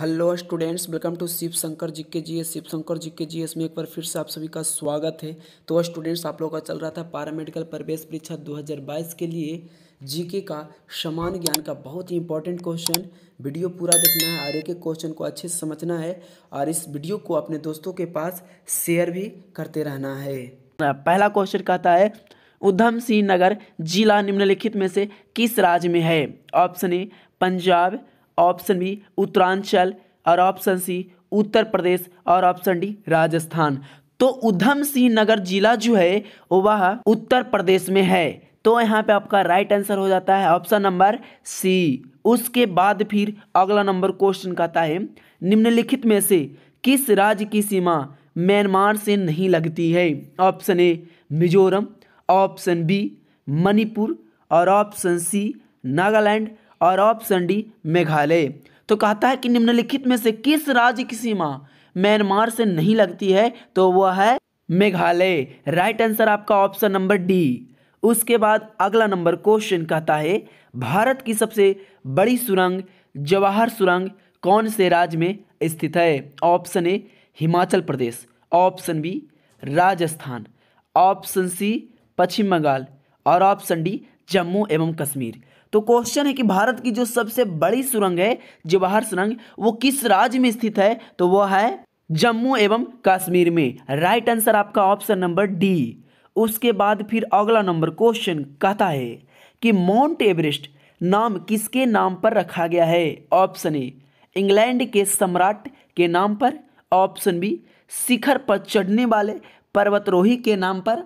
hello students welcome to Shiv Shankar G K G S Shiv Shankar G K G S में एक बार फिर से आप सभी का स्वागत है तो स्टूडेंट्स आप लोगों का चल रहा था मेडिकल प्रवेश परीक्षा 2022 के लिए जीके का समान ज्ञान का बहुत ही इंपॉर्टेंट क्वेश्चन वीडियो पूरा देखना है और एक एक क्वेश्चन को अच्छे से समझना है और इस वीडियो को अपने दोस्तों के पास शेयर भी करते रहना है पहला क्वेश्चन कहता है उधम सिंह नगर जिला निम्नलिखित में से किस राज्य में है option A Punjab option B Uttaranchal और ऑप्शन सी उत्तर प्रदेश और ऑप्शन डी राजस्थान तो उधम सिंह नगर जिला जो है वह उत्तर प्रदेश में है तो यहाँ पे आपका राइट आंसर हो जाता है ऑप्शन नंबर सी उसके बाद फिर अगला नंबर क्वेश्चन कहता है निम्नलिखित में से किस राज्य की सीमा म्यांमार से नहीं लगती है option A Mizoram option B Manipur और ऑप्शन सी नागालैंड और ऑप्शन डी मेघालय तो कहता है कि निम्नलिखित में से किस राज्य की सीमा म्यांमार से नहीं लगती है तो वह है मेघालय राइट आंसर आपका ऑप्शन नंबर डी उसके बाद अगला नंबर क्वेश्चन कहता है भारत की सबसे बड़ी सुरंग जवाहर सुरंग कौन से राज्य में स्थित है option A Himachal Pradesh option B Rajasthan option C Paschim Bengal और ऑप्शन डी जम्मू एवं कश्मीर तो क्वेश्चन है कि भारत की जो सबसे बड़ी सुरंग है जवाहर सुरंग वो किस राज्य में स्थित है तो वो है जम्मू एवं कश्मीर में राइट आंसर आपका ऑप्शन नंबर डी उसके बाद फिर अगला नंबर क्वेश्चन कहता है कि माउंट एवरेस्ट नाम किसके नाम पर रखा गया है ऑप्शन ए इंग्लैंड के सम्राट के नाम पर ऑप्शन बी शिखर पर चढ़ने वाले पर्वतरोही के नाम पर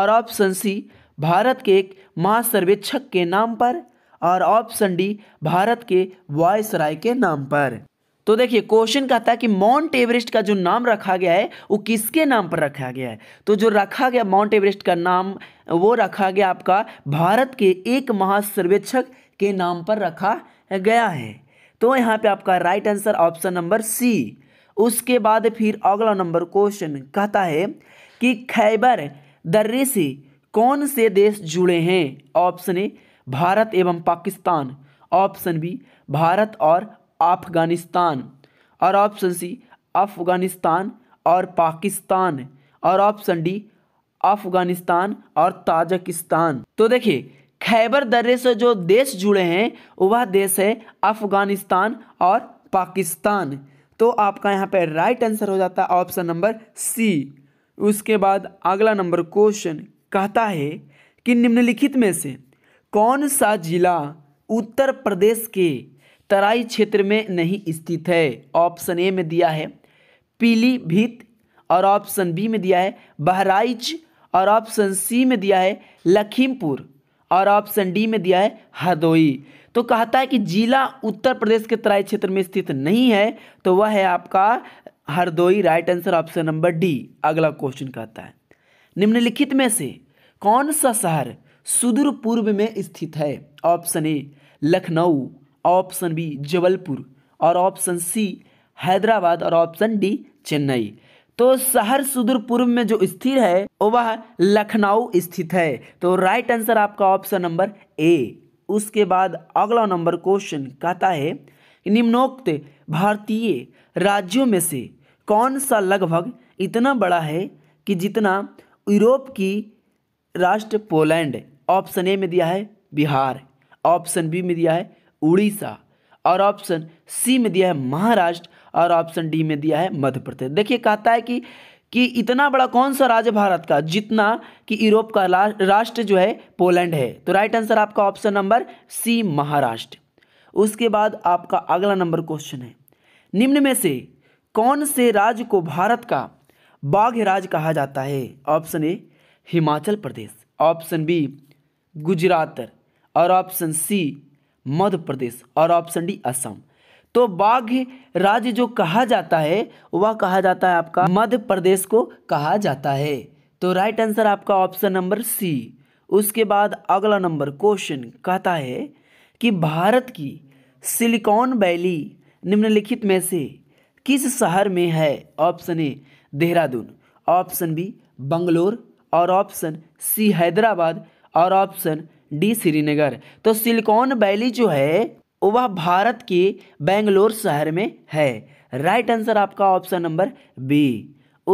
और ऑप्शन सी भारत के एक महासर्वेक्षक के नाम पर और ऑप्शन डी भारत के वॉयस राय के नाम पर तो देखिए क्वेश्चन कहता है कि माउंट एवरेस्ट का जो नाम रखा गया है वो किसके नाम पर रखा गया है तो जो रखा गया माउंट एवरेस्ट का नाम वो रखा गया आपका भारत के एक महासर्वेक्षक के नाम पर रखा गया है तो यहाँ पे आपका right answer option number C उसके बाद फिर अगला नंबर क्वेश्चन कहता है कि खैबर दर्रे से कौन से देश जुड़े हैं ऑप्शन ए भारत एवं पाकिस्तान ऑप्शन बी भारत और अफगानिस्तान और ऑप्शन सी अफगानिस्तान और पाकिस्तान और ऑप्शन डी अफगानिस्तान और ताजकिस्तान तो देखिए खैबर दर्रे से जो देश जुड़े हैं वह देश है अफगानिस्तान और पाकिस्तान तो आपका यहाँ पर राइट आंसर हो जाता है ऑप्शन नंबर सी उसके बाद अगला नंबर क्वेश्चन कहता है कि निम्नलिखित में से कौन सा जिला उत्तर प्रदेश के तराई क्षेत्र में नहीं स्थित है ऑप्शन ए में दिया है पीलीभीत और ऑप्शन बी में दिया है बहराइच और ऑप्शन सी में दिया है लखीमपुर और ऑप्शन डी में दिया है हदोई तो कहता है कि जिला उत्तर प्रदेश के तराई क्षेत्र में स्थित नहीं है तो वह है आपका Hardoi right answer option number D अगला क्वेश्चन कहता है निम्नलिखित में से कौन सा शहर सुदूर पूर्व में स्थित है option A Lucknow option B Jabalpur और ऑप्शन सी हैदराबाद और ऑप्शन डी चेन्नई तो शहर सुदूर पूर्व में जो स्थिर है वह लखनऊ स्थित है तो राइट आंसर आपका ऑप्शन नंबर ए उसके बाद अगला नंबर क्वेश्चन कहता है निम्नोक्त भारतीय राज्यों में से कौन सा लगभग इतना बड़ा है कि जितना यूरोप की राष्ट्र पोलैंड ऑप्शन ए में दिया है बिहार ऑप्शन बी में दिया है उड़ीसा और ऑप्शन सी में दिया है महाराष्ट्र और ऑप्शन डी में दिया है मध्य प्रदेश देखिए कहता है कि कि इतना बड़ा कौन सा राज्य भारत का जितना कि यूरोप का राष्ट्र जो है पोलैंड है तो राइट आंसर आपका ऑप्शन नंबर सी महाराष्ट्र उसके बाद आपका अगला नंबर क्वेश्चन है निम्न में से कौन से राज्य को भारत का बाघ राज्य कहा जाता है option A Himachal Pradesh option B Gujarat और ऑप्शन सी मध्य प्रदेश और ऑप्शन डी असम तो बाघ राज्य जो कहा जाता है वह कहा जाता है आपका मध्य प्रदेश को कहा जाता है तो राइट आंसर आपका ऑप्शन नंबर सी उसके बाद अगला नंबर क्वेश्चन कहता है कि भारत की सिलिकॉन वैली निम्नलिखित में से किस शहर में है option A Dehradun option B Bangalore और ऑप्शन सी हैदराबाद और ऑप्शन डी श्रीनगर तो सिलिकॉन वैली जो है वह भारत के बेंगलोर शहर में है राइट आंसर आपका ऑप्शन नंबर बी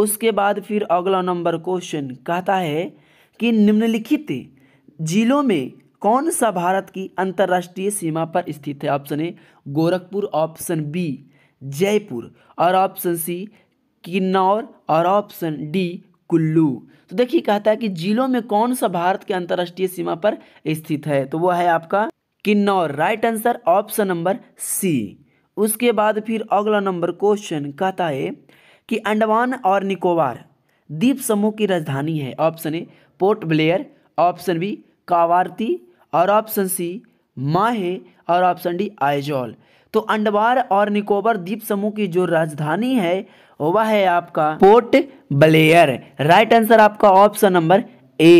उसके बाद फिर अगला नंबर क्वेश्चन कहता है कि निम्नलिखित जिलों में कौन सा भारत की अंतर्राष्ट्रीय सीमा पर स्थित है option A Gorakhpur option B Jaipur और ऑप्शन सी किन्नौर और ऑप्शन डी कुल्लू तो देखिए कहता है कि जिलों में कौन सा भारत के अंतर्राष्ट्रीय सीमा पर स्थित है तो वो है आपका Kinnaur right answer option number C उसके बाद फिर अगला नंबर क्वेश्चन कहता है कि अंडमान और निकोबार द्वीप समूह की राजधानी है option A Port Blair option B Kavaratti और ऑप्शन सी माहे और ऑप्शन डी आइजॉल तो अंडमान और निकोबार द्वीप समूह की जो राजधानी है वह है आपका पोर्ट ब्लेयर राइट आंसर आपका ऑप्शन नंबर ए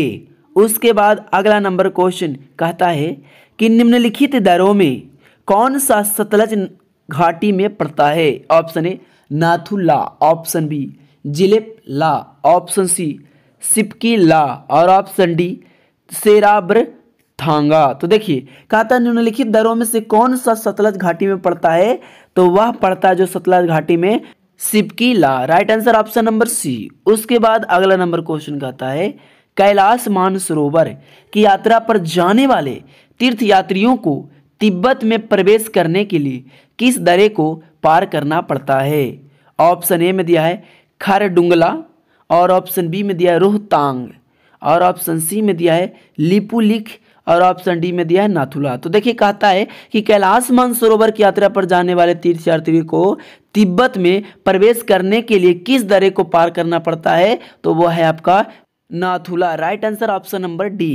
उसके बाद अगला नंबर क्वेश्चन कहता है कि निम्नलिखित दरों में कौन सा सतलज घाटी में पड़ता है option A Nathula option B Jelep La option C Shipki La और ऑप्शन डी सेराब्र थांगा तो देखिए कहा था निम्नलिखित दरों में से कौन सा सतलज घाटी में पड़ता है तो वह पड़ता है जो सतलज घाटी में Shipkila right answer option number C उसके बाद अगला नंबर क्वेश्चन कहता है कैलाश मानसरोवर की यात्रा पर जाने वाले तीर्थ यात्रियों को तिब्बत में प्रवेश करने के लिए किस दरे को पार करना पड़ता है ऑप्शन ए में दिया है डुंगला और ऑप्शन बी में दिया है रोहतांग और ऑप्शन सी में दिया है लिपुलिख और ऑप्शन डी में दिया है नाथुला तो देखिए कहता है कि कैलाश मानसरोवर की यात्रा पर जाने वाले तीर्थयात्री को तिब्बत में प्रवेश करने के लिए किस दरे को पार करना पड़ता है तो वो है आपका Nathula right answer option number D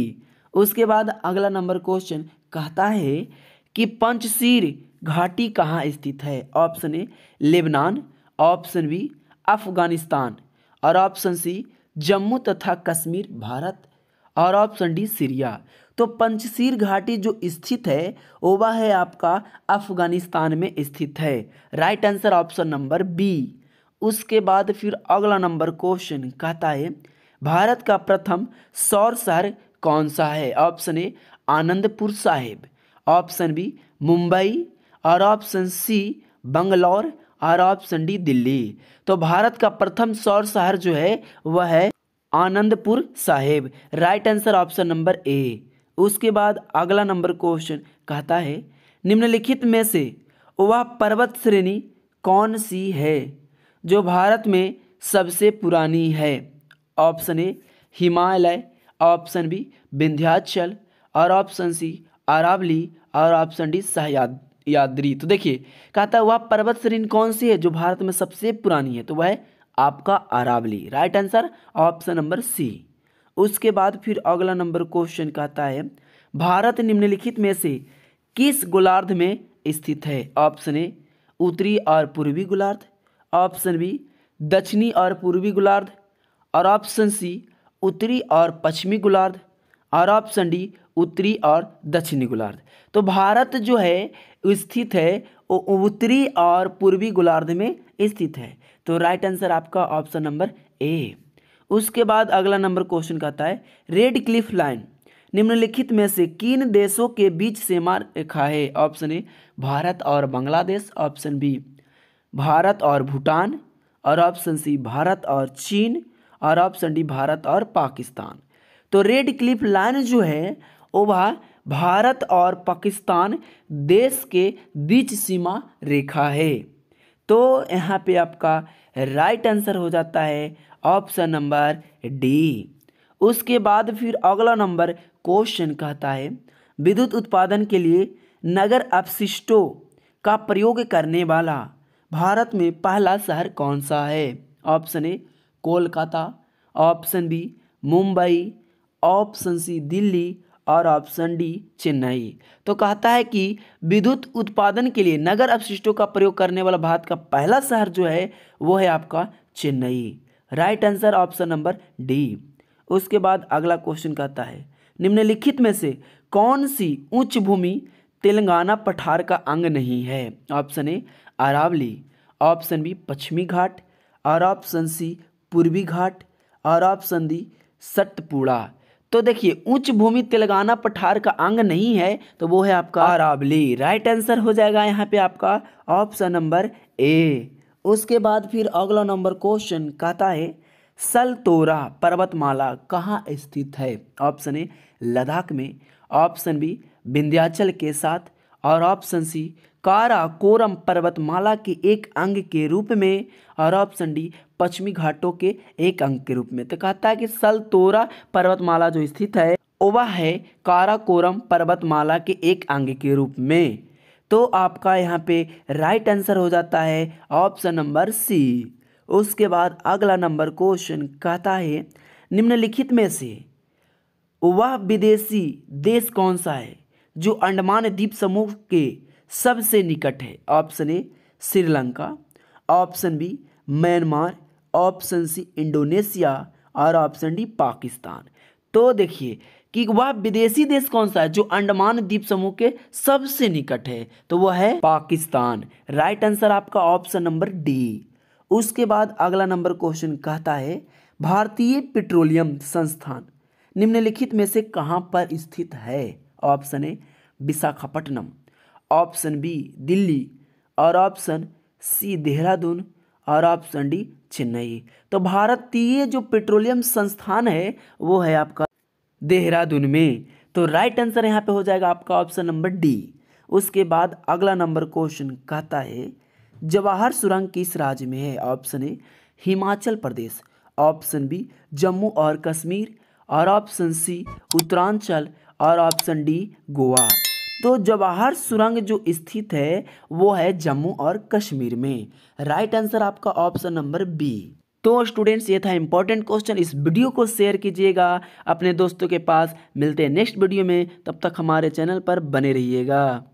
उसके बाद अगला नंबर क्वेश्चन कहता है कि पंचशीर घाटी कहाँ स्थित है option A Lebanon option B Afghanistan और ऑप्शन सी जम्मू तथा कश्मीर भारत और ऑप्शन डी सीरिया तो पंचशीर घाटी जो स्थित है वो वह है आपका अफगानिस्तान में स्थित है right answer option number B उसके बाद फिर अगला नंबर क्वेश्चन कहता है भारत का प्रथम सौर शहर कौन सा है option A Anandpur Sahib option B Mumbai और ऑप्शन सी बंगलौर और ऑप्शन डी दिल्ली तो भारत का प्रथम सौर शहर जो है वह है Anandpur Sahib right answer option number A उसके बाद अगला नंबर क्वेश्चन कहता है निम्नलिखित में से वह पर्वत श्रेणी कौन सी है जो भारत में सबसे पुरानी है option A Himalaya option B Vindhyachal और ऑप्शन सी अरावली और ऑप्शन डी सहयाद यादरी तो देखिए कहता है वह पर्वत श्रेणी कौन सी है जो भारत में सबसे पुरानी है तो वह है आपका Aravalli right answer option number C उसके बाद फिर अगला नंबर क्वेश्चन कहता है भारत निम्नलिखित में से किस गोलार्ध में स्थित है ऑप्शन ए उत्तरी और पूर्वी गोलार्ध ऑप्शन बी दक्षिणी और पूर्वी गोलार्ध और ऑप्शन सी उत्तरी और पश्चिमी गोलार्ध और ऑप्शन डी उत्तरी और दक्षिणी गोलार्ध तो भारत जो है स्थित है वो उत्तरी और पूर्वी गोलार्ध में स्थित है तो राइट आंसर आपका ऑप्शन नंबर ए उसके बाद अगला नंबर क्वेश्चन कहता है रेड क्लिफ लाइन निम्नलिखित में से किन देशों के बीच सीमा रेखा है ऑप्शन ए भारत और बांग्लादेश ऑप्शन बी भारत और भूटान और ऑप्शन सी भारत और चीन और ऑप्शन डी भारत और पाकिस्तान तो रेड क्लिफ लाइन जो है वो वह भारत और पाकिस्तान देश के बीच सीमा रेखा है तो यहाँ पे आपका राइट आंसर हो जाता है ऑप्शन नंबर डी उसके बाद फिर अगला नंबर क्वेश्चन कहता है विद्युत उत्पादन के लिए नगर अपशिष्टों का प्रयोग करने वाला भारत में पहला शहर कौन सा है option A Kolkata option B Mumbai option C Delhi और ऑप्शन डी चेन्नई तो कहता है कि विद्युत उत्पादन के लिए नगर अपशिष्टों का प्रयोग करने वाला भारत का पहला शहर जो है वो है आपका Chennai right answer option number D उसके बाद अगला क्वेश्चन कहता है निम्नलिखित में से कौन सी उच्च भूमि तेलंगाना पठार का अंग नहीं है option A Aravalli option B पश्चिमी घाट और ऑप्शन सी पूर्वी घाट और ऑप्शन डी सतपुड़ा तो देखिए उच्च भूमि तेलंगाना पठार का अंग नहीं है तो वो है आपका अरावली राइट आंसर हो जाएगा यहाँ पे आपका ऑप्शन नंबर ए उसके बाद फिर अगला नंबर क्वेश्चन कहता है सलतोरा पर्वतमाला कहाँ स्थित है ऑप्शन ए लद्दाख में ऑप्शन बी विंध्याचल के साथ और ऑप्शन सी कारा कोरम पर्वतमाला के एक अंग के रूप में और ऑप्शन डी पश्चिमी घाटों के एक अंग के रूप में तो कहता है कि सलतोरा पर्वतमाला जो स्थित है वह है काराकोरम पर्वतमाला के एक अंग के रूप में तो आपका यहाँ पे राइट आंसर हो जाता है ऑप्शन नंबर सी उसके बाद अगला नंबर क्वेश्चन कहता है निम्नलिखित में से वह विदेशी देश कौन सा है जो अंडमान द्वीप समूह के सबसे निकट है option A Sri Lanka option B Myanmar option C Indonesia और ऑप्शन डी पाकिस्तान तो देखिए कि वह विदेशी देश कौन सा है जो अंडमान द्वीप समूह के सबसे निकट है तो वह है पाकिस्तान राइट आंसर आपका ऑप्शन नंबर डी उसके बाद अगला नंबर क्वेश्चन कहता है भारतीय पेट्रोलियम संस्थान निम्नलिखित में से कहाँ पर स्थित है option A Visakhapatnam option B Delhi और ऑप्शन सी देहरादून और ऑप्शन डी चेन्नई तो भारतीय जो पेट्रोलियम संस्थान है वो है आपका देहरादून में तो राइट आंसर यहाँ पे हो जाएगा आपका ऑप्शन नंबर डी उसके बाद अगला नंबर क्वेश्चन कहता है जवाहर सुरंग किस राज्य में है option A Himachal Pradesh option B Jammu और कश्मीर और ऑप्शन सी उत्तरांचल और ऑप्शन डी गोवा तो जवाहर सुरंग जो स्थित है वो है जम्मू और कश्मीर में राइट आंसर आपका ऑप्शन नंबर बी तो स्टूडेंट्स ये था इंपॉर्टेंट क्वेश्चन इस वीडियो को शेयर कीजिएगा अपने दोस्तों के पास मिलते हैं नेक्स्ट वीडियो में तब तक हमारे चैनल पर बने रहिएगा